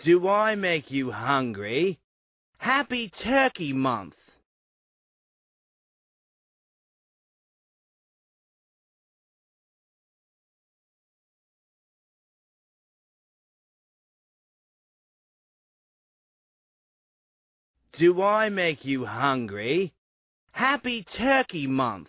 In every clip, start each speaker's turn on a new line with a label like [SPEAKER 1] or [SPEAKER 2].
[SPEAKER 1] Do I make you hungry? Happy Turkey Month! Do I make you hungry? Happy Turkey Month!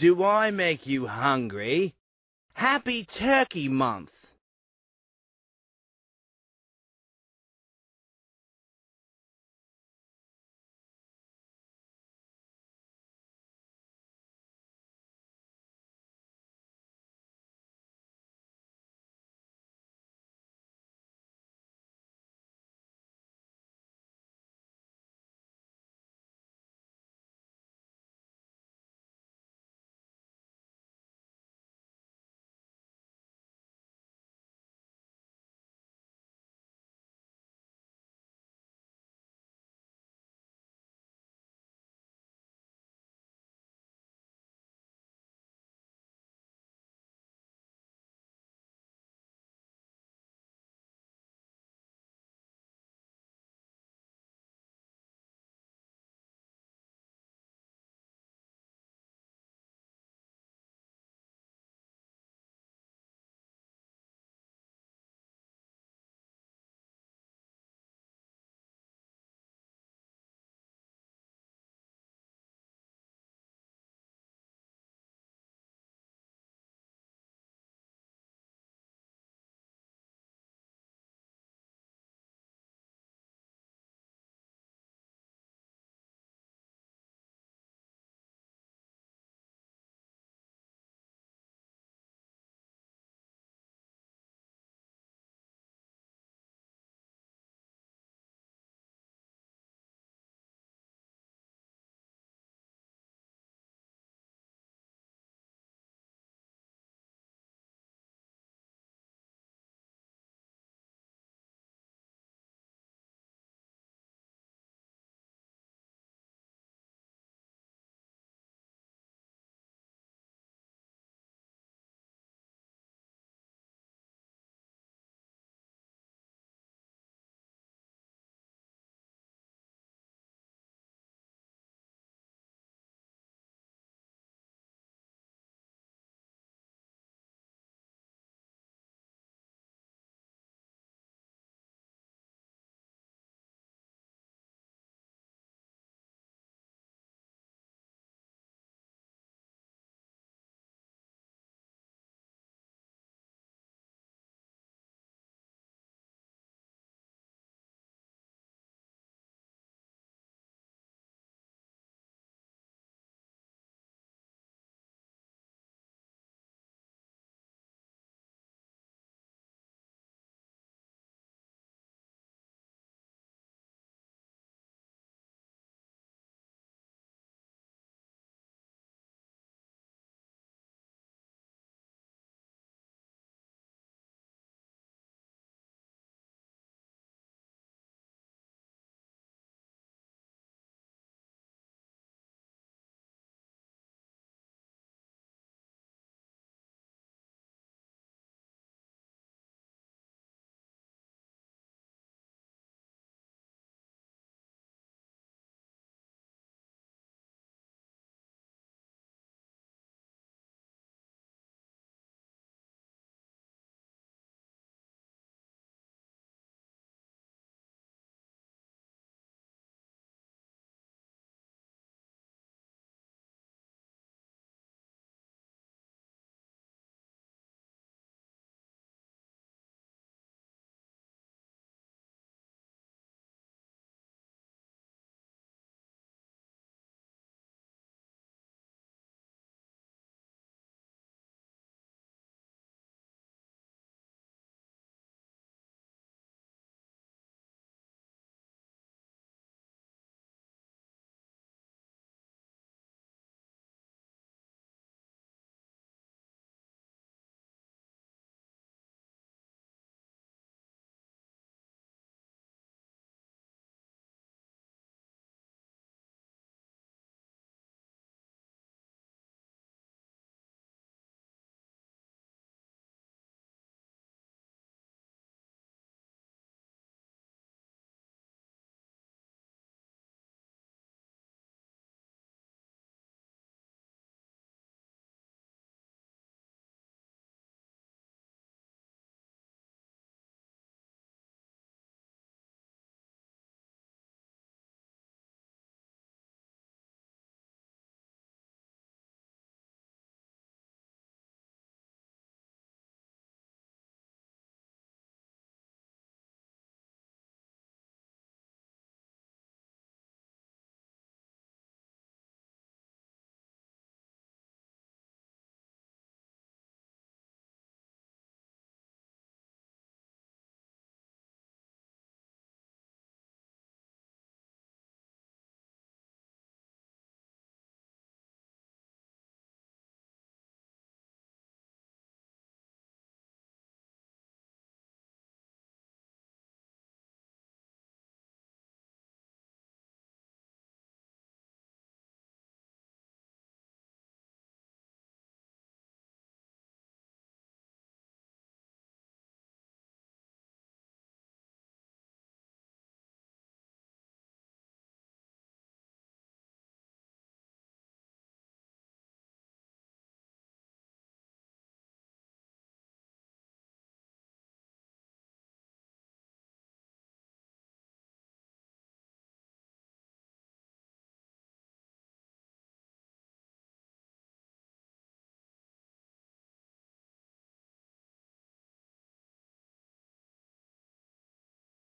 [SPEAKER 1] Do I make you hungry? Happy Turkey Month!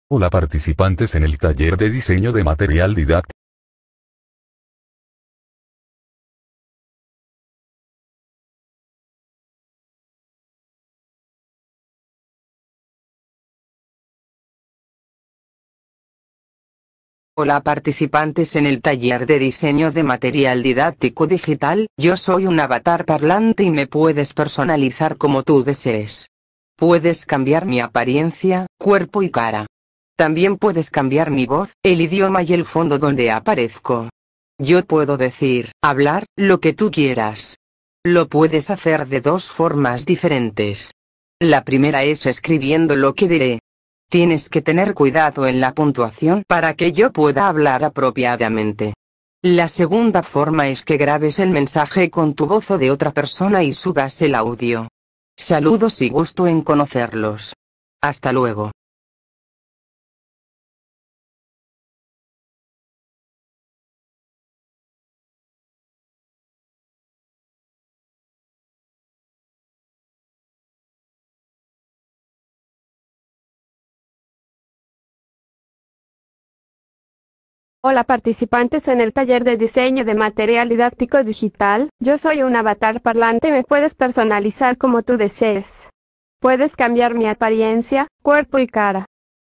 [SPEAKER 1] Hola participantes en el taller de diseño de material didáctico.
[SPEAKER 2] Hola participantes en el taller de diseño de material didáctico digital, yo soy un avatar parlante y me puedes personalizar como tú desees. Puedes cambiar mi apariencia, cuerpo y cara. También puedes cambiar mi voz, el idioma y el fondo donde aparezco. Yo puedo decir, hablar, lo que tú quieras. Lo puedes hacer de dos formas diferentes. La primera es escribiendo lo que diré. Tienes que tener cuidado en la puntuación para que yo pueda hablar apropiadamente. La segunda forma es que grabes el mensaje con tu voz o de otra persona y subas el audio. Saludos y gusto en conocerlos.
[SPEAKER 1] Hasta luego. Hola
[SPEAKER 3] participantes en el taller de diseño de material didáctico digital, yo soy un avatar parlante y me puedes personalizar como tú desees. Puedes cambiar mi apariencia, cuerpo y cara.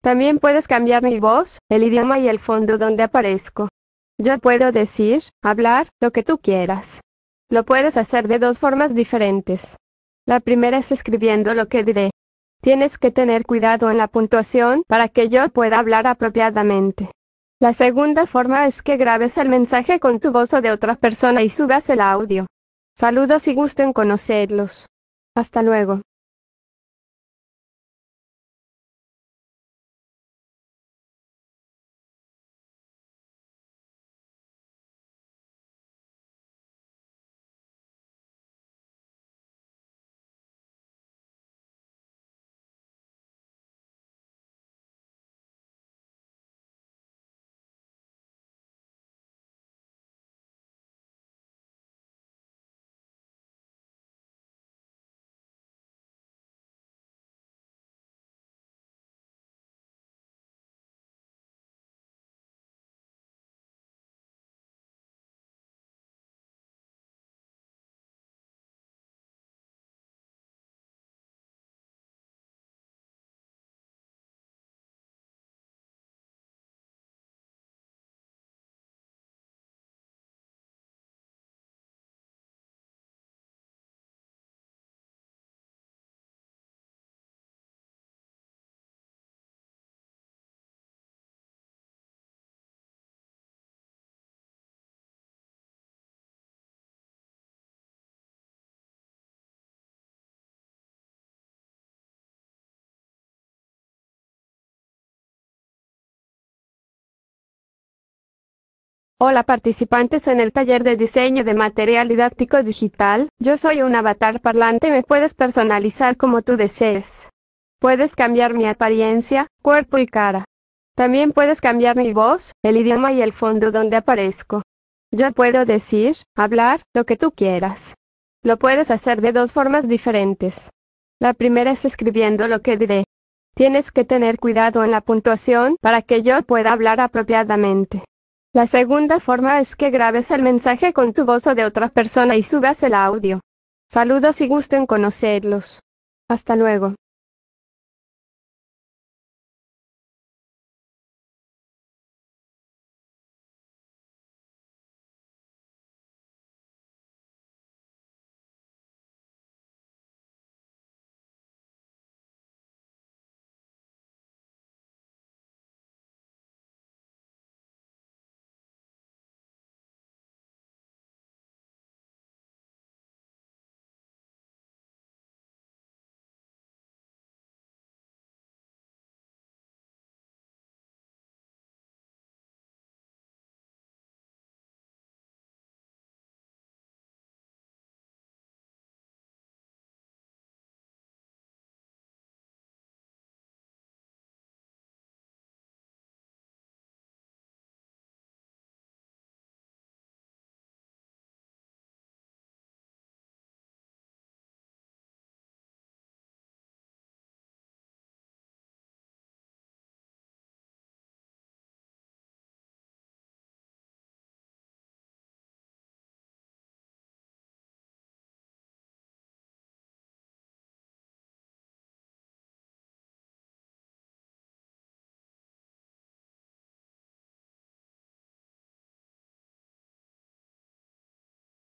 [SPEAKER 3] También puedes cambiar mi voz, el idioma y el fondo donde aparezco. Yo puedo decir, hablar, lo que tú quieras. Lo puedes hacer de dos formas diferentes. La primera es escribiendo lo que diré. Tienes que tener cuidado en la puntuación para que yo pueda hablar apropiadamente. La segunda forma es que grabes el mensaje con tu voz o de otra persona y subas el audio. Saludos y gusto en conocerlos. Hasta luego. Hola participantes en el taller de diseño de material didáctico digital, yo soy un avatar parlante, y me puedes personalizar como tú desees. Puedes cambiar mi apariencia, cuerpo y cara. También puedes cambiar mi voz, el idioma y el fondo donde aparezco. Yo puedo decir, hablar, lo que tú quieras. Lo puedes hacer de dos formas diferentes. La primera es escribiendo lo que diré. Tienes que tener cuidado en la puntuación para que yo pueda hablar apropiadamente. La segunda forma es que grabes el mensaje con tu voz o de otra persona y subas el audio. Saludos y gusto en conocerlos. Hasta luego.